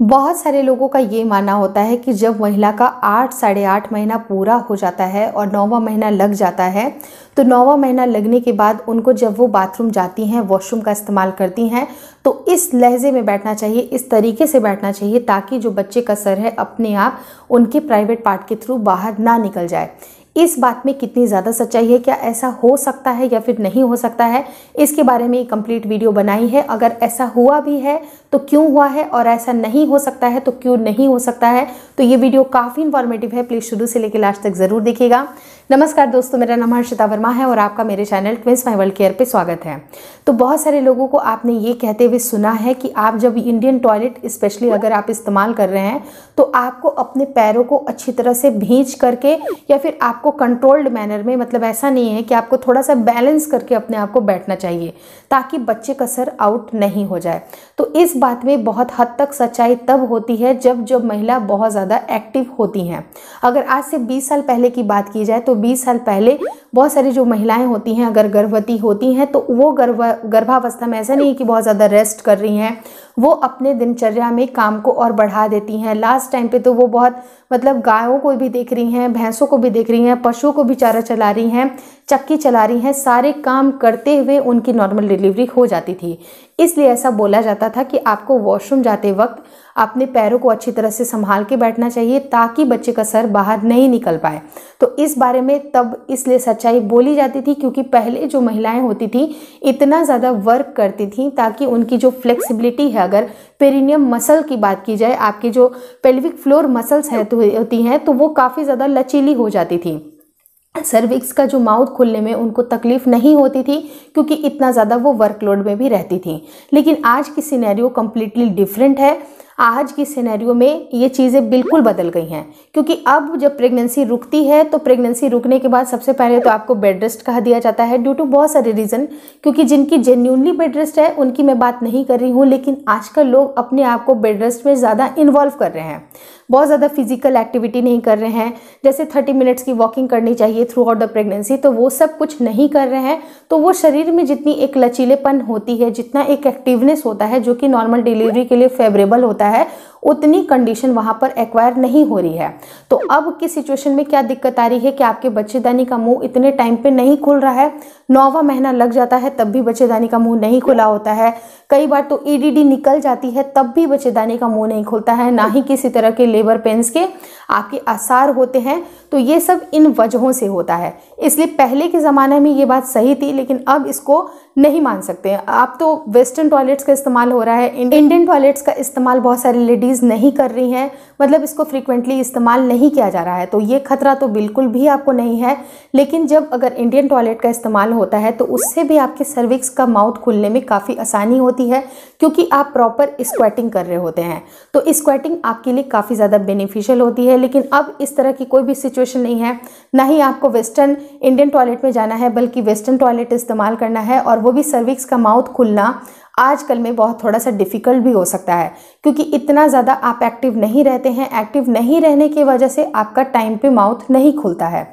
बहुत सारे लोगों का ये मानना होता है कि जब महिला का आठ साढ़े आठ महीना पूरा हो जाता है और नौवा महीना लग जाता है तो नौवा महीना लगने के बाद उनको जब वो बाथरूम जाती हैं वॉशरूम का इस्तेमाल करती हैं तो इस लहजे में बैठना चाहिए इस तरीके से बैठना चाहिए ताकि जो बच्चे का सर है अपने आप उनके प्राइवेट पार्ट के थ्रू बाहर ना निकल जाए इस बात में कितनी ज़्यादा सच्चाई है क्या ऐसा हो सकता है या फिर नहीं हो सकता है इसके बारे में कंप्लीट वीडियो बनाई है अगर ऐसा हुआ भी है तो क्यों हुआ है और ऐसा नहीं हो सकता है तो क्यों नहीं हो सकता है तो ये वीडियो काफ़ी इन्फॉर्मेटिव है प्लीज़ शुरू से लेकर लास्ट तक ज़रूर देखिएगा नमस्कार दोस्तों मेरा नाम हर्षिता वर्मा है और आपका मेरे channel Twins My World Care पर स्वागत है तो बहुत सारे लोगों को आपने ये कहते हुए सुना है कि आप जब इंडियन टॉयलेट स्पेशली अगर आप इस्तेमाल कर रहे हैं तो आपको अपने पैरों को अच्छी तरह से भींच करके या फिर आप आपको कंट्रोल्ड मैनर में मतलब ऐसा नहीं है कि आपको थोड़ा सा बैलेंस करके अपने आप को बैठना चाहिए ताकि बच्चे का सर आउट नहीं हो जाए तो इस बात में बहुत हद तक सच्चाई तब होती है जब जब महिला बहुत ज़्यादा एक्टिव होती हैं अगर आज से 20 साल पहले की बात की जाए तो 20 साल पहले बहुत सारी जो महिलाएं होती हैं अगर गर्भवती होती हैं तो वो गर्भ गर्भावस्था में ऐसा नहीं कि बहुत ज़्यादा रेस्ट कर रही हैं वो अपने दिनचर्या में काम को और बढ़ा देती हैं लास्ट टाइम पे तो वो बहुत मतलब गायों को भी देख रही हैं भैंसों को भी देख रही हैं पशुओं को भी चारा चला रही हैं चक्की चला रही हैं सारे काम करते हुए उनकी नॉर्मल डिलीवरी हो जाती थी इसलिए ऐसा बोला जाता था कि आपको वॉशरूम जाते वक्त अपने पैरों को अच्छी तरह से संभाल के बैठना चाहिए ताकि बच्चे का सर बाहर नहीं निकल पाए तो इस बारे में तब इसलिए सच सच्चाई बोली जाती थी क्योंकि पहले जो महिलाएं होती थी इतना ज़्यादा वर्क करती थी ताकि उनकी जो फ्लेक्सिबिलिटी है अगर पेरिनियम मसल की बात की जाए आपकी जो पेल्विक फ्लोर मसल्स है तो होती हैं तो वो काफ़ी ज़्यादा लचीली हो जाती थी सर्विक्स का जो माउथ खुलने में उनको तकलीफ नहीं होती थी क्योंकि इतना ज़्यादा वो वर्कलोड में भी रहती थी लेकिन आज की सिनेरियो कम्प्लीटली डिफरेंट है आज की सिनेरियो में ये चीज़ें बिल्कुल बदल गई हैं क्योंकि अब जब प्रेगनेंसी रुकती है तो प्रेगनेंसी रुकने के बाद सबसे पहले तो आपको बेड रेस्ट कहा दिया जाता है ड्यू टू बहुत सारे रीज़न क्योंकि जिनकी जेन्यूनली बेड रेस्ट है उनकी मैं बात नहीं कर रही हूँ लेकिन आजकल लोग अपने आप को बेड रेस्ट में ज़्यादा इन्वॉल्व कर रहे हैं बहुत ज़्यादा फिजिकल एक्टिविटी नहीं कर रहे हैं जैसे थर्टी मिनट्स की वॉकिंग करनी चाहिए थ्रू आउट द प्रेगनेंसी तो वो सब कुछ नहीं कर रहे हैं तो वो शरीर में जितनी एक लचीलेपन होती है जितना एक एक्टिवनेस होता है जो कि नॉर्मल डिलीवरी के लिए फेवरेबल होता है उतनी कंडीशन वहाँ पर एक्वायर नहीं हो रही है तो अब की सिचुएशन में क्या दिक्कत आ रही है कि आपके बच्चेदानी का मुँह इतने टाइम पे नहीं खुल रहा है नौवा महीना लग जाता है तब भी बच्चेदानी का मुंह नहीं खुला होता है कई बार तो ईडीडी e निकल जाती है तब भी बच्चेदानी का मुंह नहीं खुलता है ना ही किसी तरह के लेबर पेंस के आपके आसार होते हैं तो ये सब इन वजहों से होता है इसलिए पहले के ज़माने में ये बात सही थी लेकिन अब इसको नहीं मान सकते हैं तो वेस्टर्न टॉयलेट्स का इस्तेमाल हो रहा है इंडियन टॉयलेट्स का इस्तेमाल बहुत सारे लेडीज़ यूज़ नहीं कर रही हैं मतलब इसको फ्रीक्वेंटली इस्तेमाल नहीं किया जा रहा है तो ये खतरा तो बिल्कुल भी आपको नहीं है लेकिन जब अगर इंडियन टॉयलेट का इस्तेमाल होता है तो उससे भी आपके सर्विक्स का माउथ खुलने में काफ़ी आसानी होती है क्योंकि आप प्रॉपर स्क्वेटिंग कर रहे होते हैं तो स्क्वेटिंग आपके लिए काफ़ी ज़्यादा बेनिफिशियल होती है लेकिन अब इस तरह की कोई भी सिचुएशन नहीं है ना ही आपको वेस्टर्न इंडियन टॉयलेट में जाना है बल्कि वेस्टर्न टॉयलेट इस्तेमाल करना है और वो भी सर्विक्स का माउथ खुलना आजकल में बहुत थोड़ा सा डिफ़िकल्ट भी हो सकता है क्योंकि इतना ज़्यादा आप एक्टिव नहीं रहते हैं एक्टिव नहीं रहने की वजह से आपका टाइम पे माउथ नहीं खुलता है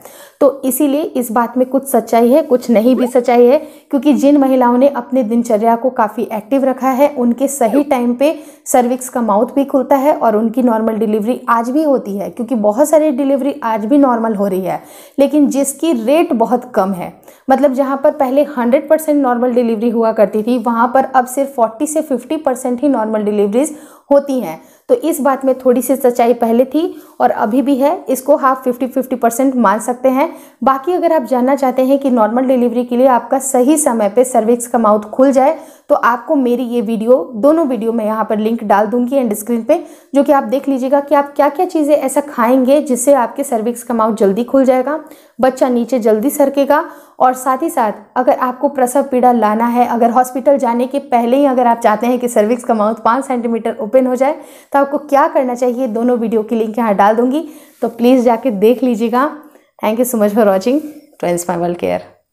तो इसीलिए इस बात में कुछ सच्चाई है कुछ नहीं भी सच्चाई है क्योंकि जिन महिलाओं ने अपने दिनचर्या को काफ़ी एक्टिव रखा है उनके सही टाइम पे सर्विक्स का माउथ भी खुलता है और उनकी नॉर्मल डिलीवरी आज भी होती है क्योंकि बहुत सारी डिलीवरी आज भी नॉर्मल हो रही है लेकिन जिसकी रेट बहुत कम है मतलब जहाँ पर पहले हंड्रेड परसेंट नॉर्मल डिलीवरी हुआ करती थी वहाँ पर अब सिर्फ फोर्टी से फिफ्टी परसेंट ही नॉर्मल डिलीवरीज होती हैं तो इस बात में थोड़ी सी सच्चाई पहले थी और अभी भी है इसको आप फिफ्टी फिफ्टी परसेंट मान सकते हैं बाकी अगर आप जानना चाहते हैं कि नॉर्मल डिलीवरी के लिए आपका सही समय पे सर्विक्स का माउथ खुल जाए तो आपको मेरी ये वीडियो दोनों वीडियो में यहाँ पर लिंक डाल दूंगी एंड स्क्रीन पे जो कि आप देख लीजिएगा कि आप क्या क्या चीज़ें ऐसा खाएंगे जिससे आपके सर्विक्स का माउथ जल्दी खुल जाएगा बच्चा नीचे जल्दी सरकेगा और साथ ही साथ अगर आपको प्रसव पीड़ा लाना है अगर हॉस्पिटल जाने के पहले ही अगर आप चाहते हैं कि सर्विक्स का माउथ पाँच सेंटीमीटर ओपन हो जाए तो आपको क्या करना चाहिए दोनों वीडियो की लिंक यहाँ डाल दूंगी तो प्लीज़ जाके देख लीजिएगा thank you so much for watching Twins My World care